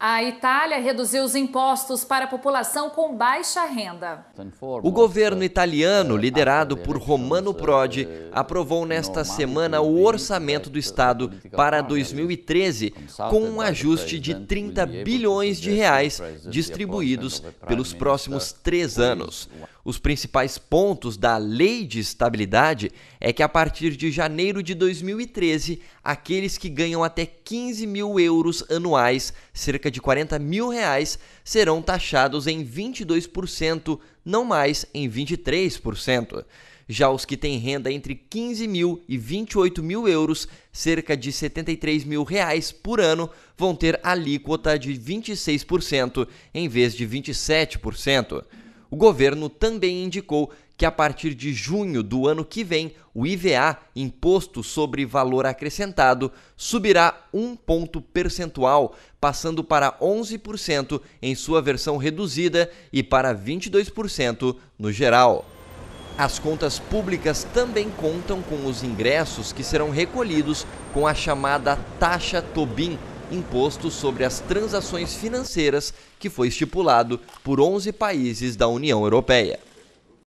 A Itália reduziu os impostos para a população com baixa renda. O governo italiano, liderado por Romano Prodi, aprovou nesta semana o orçamento do Estado para 2013, com um ajuste de 30 bilhões de reais distribuídos pelos próximos três anos. Os principais pontos da Lei de Estabilidade é que a partir de janeiro de 2013, aqueles que ganham até 15 mil euros anuais, cerca de 40 mil reais, serão taxados em 22%, não mais em 23%. Já os que têm renda entre 15 mil e 28 mil euros, cerca de 73 mil reais por ano, vão ter alíquota de 26% em vez de 27% o governo também indicou que a partir de junho do ano que vem, o IVA, Imposto sobre Valor Acrescentado, subirá um ponto percentual, passando para 11% em sua versão reduzida e para 22% no geral. As contas públicas também contam com os ingressos que serão recolhidos com a chamada taxa Tobin, imposto sobre as transações financeiras que foi estipulado por 11 países da União Europeia.